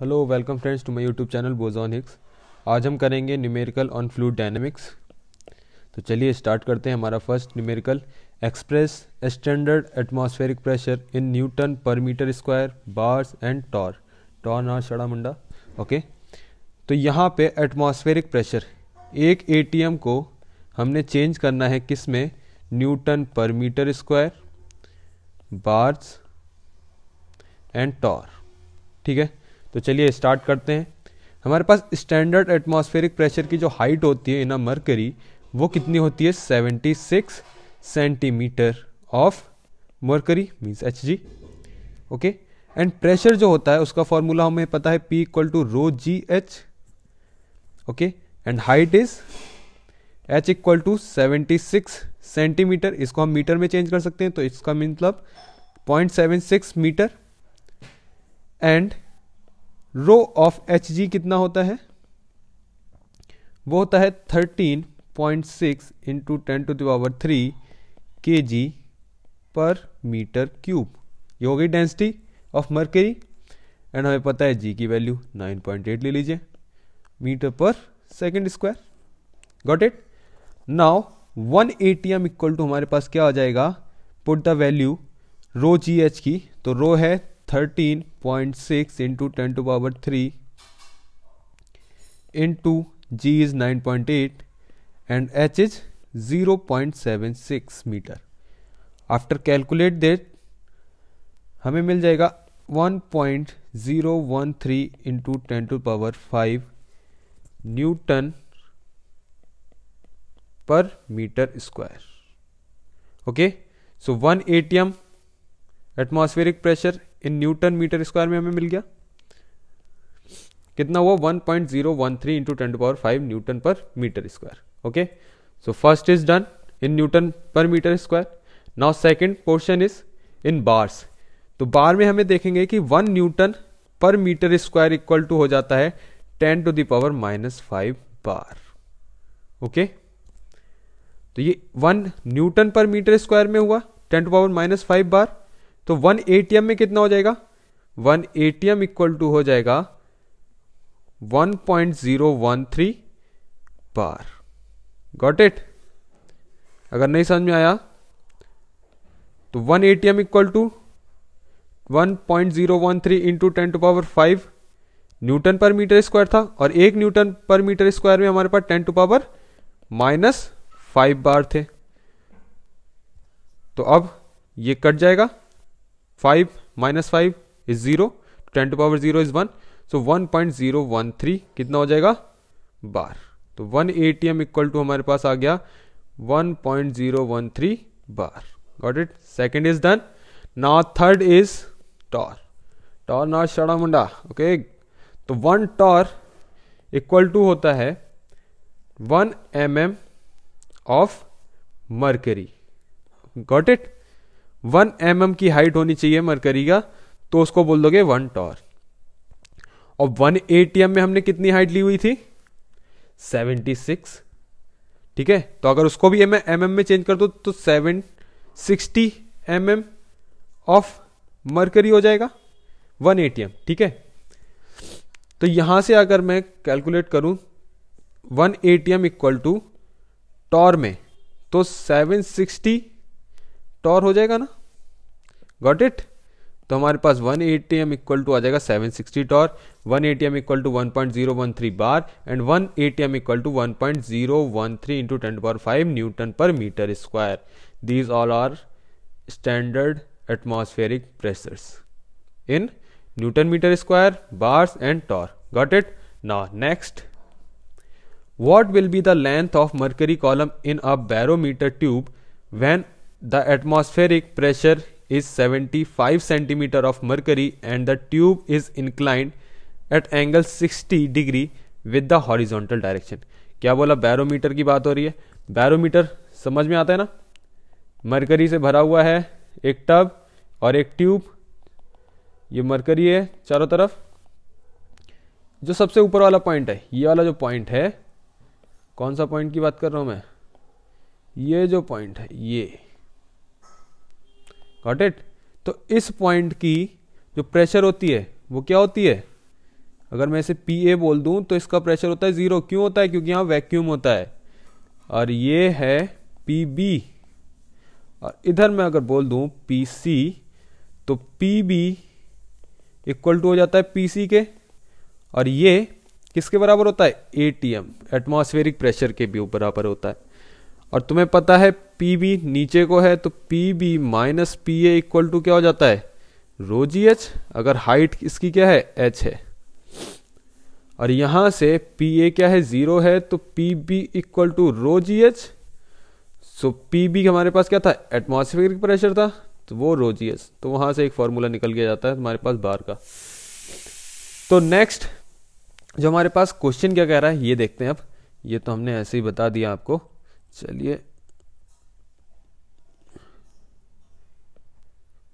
hello welcome friends to my YouTube channel Bojonics आज हम करेंगे न्यूमेरिकल ऑन फ्लूड डायनेमिक्स तो चलिए स्टार्ट करते हैं हमारा first numerical express standard atmospheric pressure in newton per metre square bars and torr torr नॉर शड़ा मुंडा ओके तो यहाँ पे एटमॉस्फेरिक प्रेशर एक ए को हमने चेंज करना है किस में newton per metre square bars and torr ठीक है तो चलिए स्टार्ट करते हैं हमारे पास स्टैंडर्ड एटमॉस्फेरिक प्रेशर की जो हाइट होती है इना मरकरी वो कितनी होती है 76 centimetre of mercury means H G okay and pressure जो होता है उसका फॉर्मूला हमें पता है P equal to rho G H okay and height is H equal to seventy six centimetre इसको हम मीटर में चेंज कर सकते हैं तो इसका मतलब point seven six metre and rho of H G कितना होता है वो होता है thirteen point six into ten to power three K G per metre cube ये हो गई डेंसिटी ऑफ मर्करी एंड हमें पता है जी की वैल्यू 9.8 ले लीजिए metre per second square got it now 1 ATM equal to हमारे पास क्या आ जाएगा put the value rho G H की तो रो है thirteen point six into ten to power three into G is nine point eight and H is zero point seven six metre after calculate दे हमें मिल जाएगा one point zero one three into ten to power five newton per metre square okay so one ATM atmospheric pressure in newton metre square में हमें मिल गया कितना हुआ 1.013 point zero one three into ten power five newton per metre square okay so first is done in newton per metre square now second portion is in bars तो bar में हमें देखेंगे कि one newton per metre square equal to हो जाता है ten to power minus five bar okay तो ये one newton per metre square में हुआ ten to power minus five bar तो वन एटीएम में कितना हो जाएगा वन एटीएम इक्वल टू हो जाएगा 1.013 बार गॉट इट अगर नहीं समझ में आया तो one ATM equal to 1.013 into ten to power 5 newton per metre square था और एक न्यूटन पर मीटर स्क्वायर में हमारे पास ten to power minus five bar थे तो अब ये कट जाएगा five minus five is zero ten to power zero is one so one point zero one three कितना हो जाएगा बार तो one A T M equal to हमारे पास आ गया one point zero one three bar got it second is done ना third is torr torr नॉट शड़ा मुंडा ओके तो वन टॉर इक्वल टू होता है one M M of mercury got it one M mm की हाइट होनी चाहिए मरकरी का तो उसको बोल दोगे वन टॉर और वन ए में हमने कितनी हाइट ली हुई थी सेवेंटी सिक्स ठीक है तो अगर उसको भी मैं एम mm में चेंज कर दो तो seven sixty M M of mercury हो जाएगा वन ए ठीक है तो यहां से अगर मैं कैलकुलेट करूं one A equal to torr में तो सेवन सिक्सटी टॉर हो जाएगा ना गॉट इट तो हमारे पास 1 एटी एम इक्वल टू आ जाएगा 760 torr 1 A T M equal to one one point zero three bar and 1 A T M equal to one point zero one three into ten power five newton per metre square these all are standard atmospheric pressures in newton metre square bars and torr got it ना next what will be the length of mercury column in a barometer tube when The pressure is seventy 75 centimetre of mercury and the tube is inclined at angle 60 degree with the horizontal direction क्या बोला barometer की बात हो रही है barometer समझ में आता है ना मरकरी से भरा हुआ है एक टब और एक ट्यूब ये मरकरी है चारों तरफ जो सबसे ऊपर वाला पॉइंट है ये वाला जो पॉइंट है कौन सा पॉइंट की बात कर रहा हूँ मैं ये जो पॉइंट है ये गॉट इट तो इस पॉइंट की जो प्रेशर होती है वो क्या होती है अगर मैं इसे पी ए बोल दूं तो इसका प्रेशर होता है ज़ीरो क्यों होता है क्योंकि यहाँ वैक्यूम होता है और ये है पी बी और इधर मैं अगर बोल दूं पी सी तो पी बी इक्वल टू हो जाता है पी सी के और ये किसके बराबर होता है A T M atmospheric pressure के भी बराबर होता है और तुम्हें पता है पी बी नीचे को है तो P B minus P A equal to क्या हो जाता है रो जी एच अगर हाइट इसकी क्या है एच है और यहां से पी ए क्या है ज़ीरो है तो P B equal to rho G H so P B हमारे पास क्या था एटमोसफेयर प्रेशर था तो वो रो जी एच तो वहां से एक फॉर्मूला निकल गया जाता है हमारे पास बार का तो नेक्स्ट जो हमारे पास क्वेश्चन क्या कह रहा है ये देखते हैं अब ये तो हमने ऐसे ही बता दिया आपको चलिए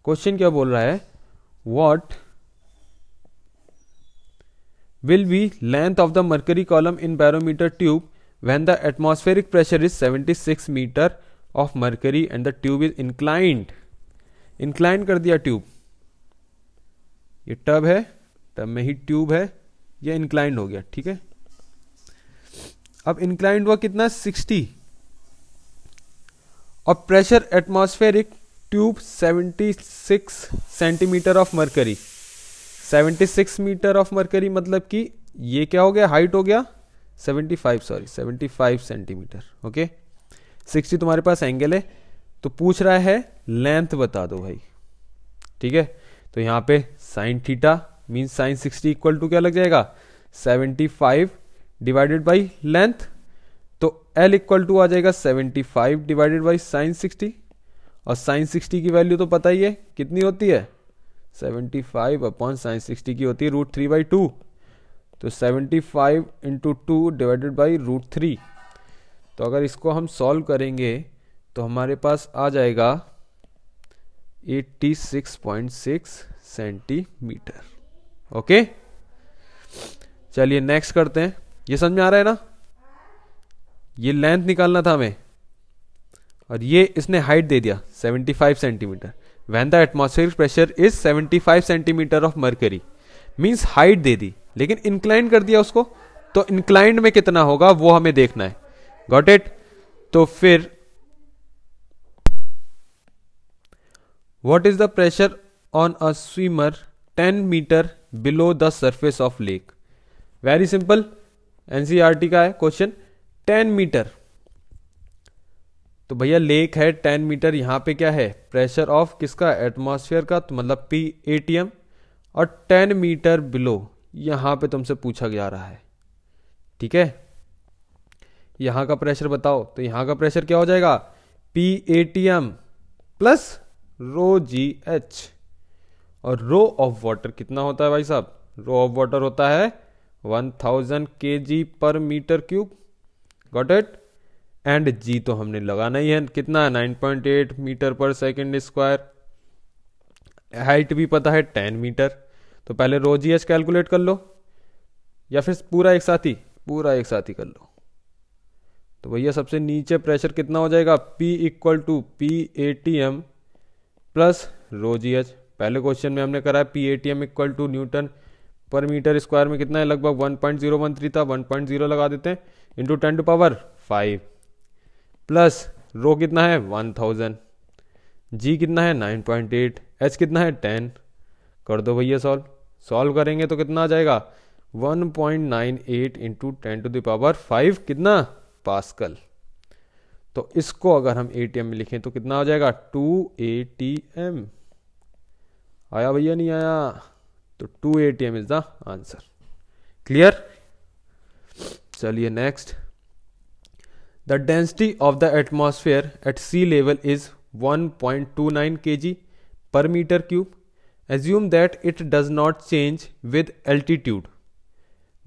क्वेश्चन क्या बोल रहा है what will be length of the mercury column in barometer tube when the atmospheric pressure is 76 metre of mercury and the tube is inclined inclined कर दिया ट्यूब ये टब है टब में ही ट्यूब है ये इंक्लाइंड हो गया ठीक है अब इंक्लाइंड हुआ कितना और pressure atmospheric tube 76 centimetre of mercury 76 metre of mercury मतलब कि ये क्या हो गया हाइट हो गया 75 सॉरी 75 सेंटीमीटर ओके 60 तुम्हारे पास एंगल है तो पूछ रहा है लेंथ बता दो भाई ठीक है तो यहाँ पे sine theta mean sine 60 equal to क्या लग जाएगा 75 डिवाइडेड बाई लेंथ तो एल इक्वल टू आ जाएगा seventy five divided by sine sixty और साइन सिक्सटी की वैल्यू तो पता ही है कितनी होती है seventy five upon sine sixty की होती है रूट थ्री बाई टू तो seventy five into two divided by root three तो अगर इसको हम सॉल्व करेंगे तो हमारे पास आ जाएगा 86.6 सेंटीमीटर ओके चलिए नेक्स्ट करते हैं ये समझ में आ रहा है ना ये लेंथ निकालना था हमें और ये इसने हाइट दे दिया 75 centimetre when the atmosphere pressure is 75 centimetre of mercury means height दे दी लेकिन इंक्लाइंड कर दिया उसको तो इंक्लाइंड में कितना होगा वो हमें देखना है गॉट इट तो फिर what is the pressure on a swimmer 10 metre below the surface of lake very simple NCERT का है क्वेश्चन टेन मीटर तो भैया लेक है टेन मीटर यहां पे क्या है प्रेशर ऑफ किसका एटमॉस्फेयर का तो मतलब पी एम और टेन मीटर बिलो यहां पे तुमसे पूछा जा रहा है ठीक है यहां का प्रेशर बताओ तो यहां का प्रेशर क्या हो जाएगा P M plus rho G H और रो ऑफ वाटर कितना होता है भाई साहब रो ऑफ वाटर होता है 1000 thousand K G per metre cube got it and G तो हमने लगाना ही है कितना है nine point eight metre per second square height भी पता है टेन मीटर तो पहले रो जी एच कैलकुलेट कर लो या फिर पूरा एक साथ ही पूरा एक साथ ही कर लो तो भैया सबसे नीचे प्रेशर कितना हो जाएगा P equal to P A T M plus rho G H पहले क्वेश्चन में हमने करा P A T M equal to newton per metre square में कितना है लगभग one one point zero three था वन पॉइंट जीरो लगा देते हैं into ten to power five plus rho कितना है वन थाउजेंड जी कितना है नाइन पॉइंट एट एच कितना है टेन कर दो भैया सॉल्व सॉल्व करेंगे तो कितना आ जाएगा one point nine eight into ten to power five कितना पास्कल तो इसको अगर हम ए टी एम में लिखें तो कितना आ जाएगा टू ए टी एम आया भैया नहीं आया तो two A T M is the answer clear चलिए next the density of the atmosphere at sea level is 1.29 point two nine K G per metre cube assume that it does not change with altitude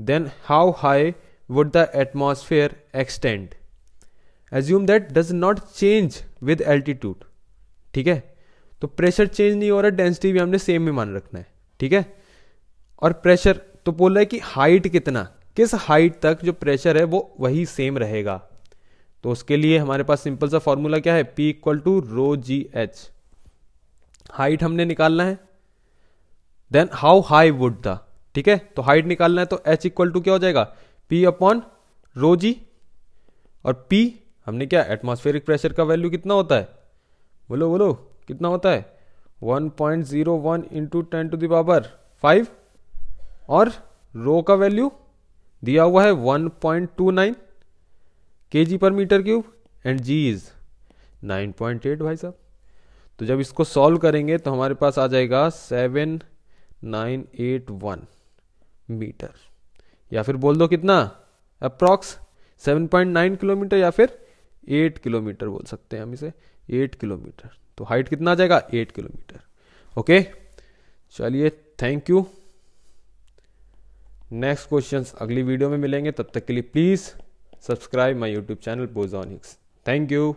then how high would the atmosphere extend assume that does not change with altitude ठीक है तो pressure change नहीं हो रहा density भी हमने same ही मान रखना है ठीक है और प्रेशर तो बोल रहा है कि हाइट कितना किस हाइट तक जो प्रेशर है वो वही सेम रहेगा तो उसके लिए हमारे पास सिंपल सा फॉर्मूला क्या है P equal to rho G H height हमने निकालना है then how high would the ठीक है तो हाइट निकालना है तो एच इक्वल टू क्या हो जाएगा पी अपॉन रो जी और पी हमने क्या एटमोस्फेरिक प्रेशर का वैल्यू कितना होता है बोलो बोलो कितना होता है 1.01 point zero one into ten to power five और रो का वैल्यू दिया हुआ है 1.29 K G per metre cube and G is 9.8 भाई साहब तो जब इसको सॉल्व करेंगे तो हमारे पास आ जाएगा 7981 मीटर या फिर बोल दो कितना अप्रॉक्स 7.9 किलोमीटर या फिर 8 किलोमीटर बोल सकते हैं हम इसे 8 किलोमीटर तो हाइट कितना आ जाएगा 8 किलोमीटर ओके चलिए थैंक यू नेक्स्ट क्वेश्चंस अगली वीडियो में मिलेंगे तब तक के लिए please subscribe my YouTube channel Bojonics thank you